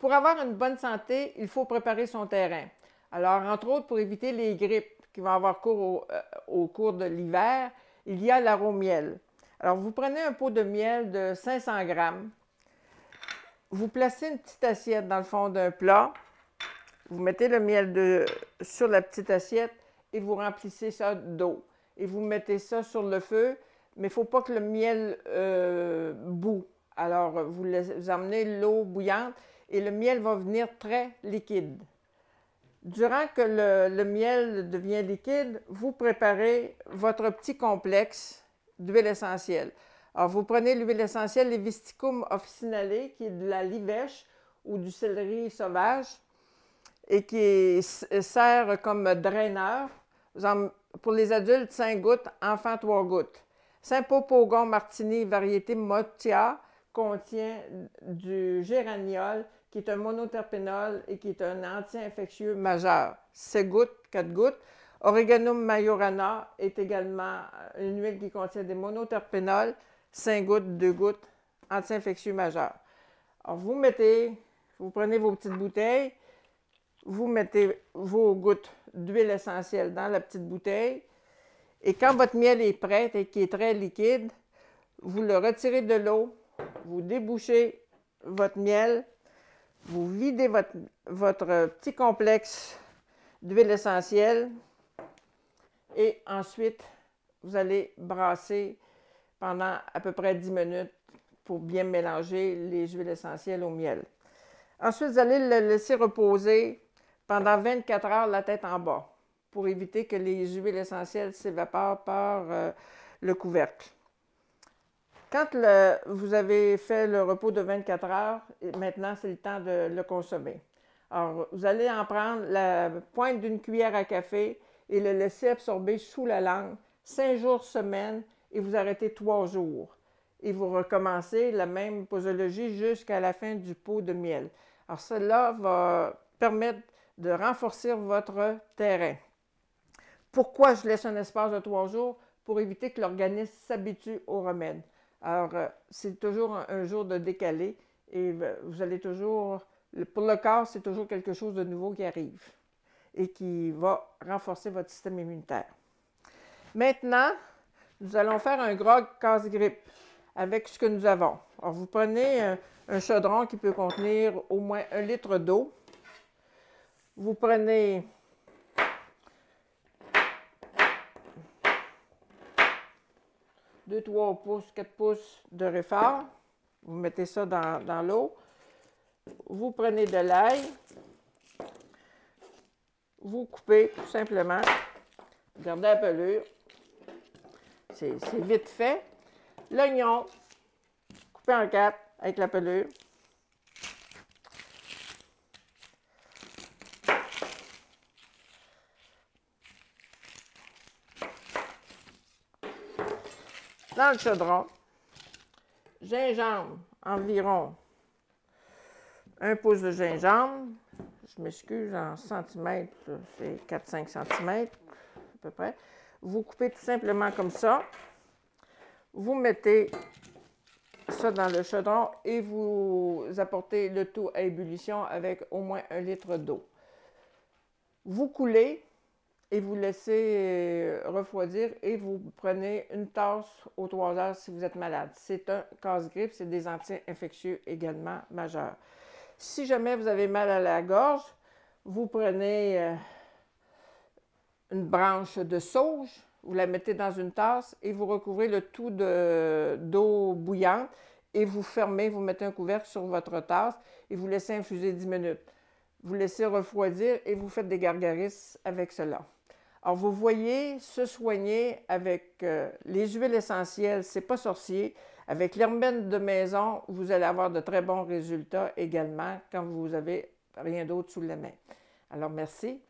Pour avoir une bonne santé, il faut préparer son terrain. Alors, entre autres, pour éviter les grippes qui vont avoir cours au, euh, cours de l'hiver, il y a l'arôme miel. Alors, vous prenez un pot de miel de 500 grammes, vous placez une petite assiette dans le fond d'un plat, vous mettez le miel sur la petite assiette et vous remplissez ça d'eau. Et vous mettez ça sur le feu, mais il ne faut pas que le miel euh, boue. Alors, vous, laissez, l'eau bouillante et le miel va venir très liquide. Durant que le, miel devient liquide, vous préparez votre petit complexe d'huile essentielle. Alors, vous prenez l'huile essentielle Levisticum officinale, qui est de la livèche ou du céleri sauvage, et qui sert comme draineur. Pour les adultes, 5 gouttes, enfants, 3 gouttes. saint pogon Martini, variété Motia, contient du géraniol, qui est un monoterpénol et qui est un anti-infectieux majeur. 6 gouttes, 4 gouttes. Oreganum majorana est également une huile qui contient des monoterpénols, 5 gouttes, 2 gouttes, anti-infectieux majeur. Alors, vous mettez, vous prenez vos petites bouteilles, vous mettez vos gouttes d'huile essentielle dans la petite bouteille, et quand votre miel est prêt et qui est très liquide, vous le retirez de l'eau, vous débouchez votre miel, vous videz votre, petit complexe d'huile essentielle et ensuite vous allez brasser pendant à peu près 10 minutes pour bien mélanger les huiles essentielles au miel. Ensuite, vous allez le laisser reposer pendant 24 heures la tête en bas pour éviter que les huiles essentielles s'évaporent par euh, le couvercle. Quand vous avez fait le repos de 24 heures, maintenant c'est le temps de le consommer. Alors, vous allez en prendre la pointe d'une cuillère à café et le laisser absorber sous la langue cinq jours semaine et vous arrêtez trois jours. Et vous recommencez la même posologie jusqu'à la fin du pot de miel. Alors, cela va permettre de renforcer votre terrain. Pourquoi je laisse un espace de trois jours? Pour éviter que l'organisme s'habitue au remède. Alors, euh, c'est toujours un, jour de décalé et euh, vous allez toujours, pour le corps, c'est toujours quelque chose de nouveau qui arrive et qui va renforcer votre système immunitaire. Maintenant, nous allons faire un grog casse-grippe avec ce que nous avons. Alors, vous prenez un chaudron qui peut contenir au moins un litre d'eau. Vous prenez 2, 3 pouces, 4 pouces de réfort. Vous mettez ça dans, l'eau. Vous prenez de l'ail. Vous coupez tout simplement. Gardez la pelure. C'est vite fait. L'oignon, coupez en quatre avec la pelure. le chaudron. Gingembre, environ un pouce de gingembre. Je m'excuse, en centimètres, c'est 4-5 centimètres à peu près. Vous coupez tout simplement comme ça. Vous mettez ça dans le chaudron et vous apportez le tout à ébullition avec au moins un litre d'eau. Vous coulez et vous laissez euh, refroidir et vous prenez une tasse aux trois heures si vous êtes malade. C'est un casse-grippe, c'est des anti-infectieux également majeurs. Si jamais vous avez mal à la gorge, vous prenez euh, une branche de sauge, vous la mettez dans une tasse et vous recouvrez le tout d'eau bouillante et vous fermez, vous mettez un couvercle sur votre tasse et vous laissez infuser 10 minutes. Vous laissez refroidir et vous faites des gargaris avec cela. Alors, vous voyez, se soigner avec euh, les huiles essentielles, c'est pas sorcier. Avec l'hermène de maison, vous allez avoir de très bons résultats également quand vous avez rien d'autre sous la main. Alors, merci.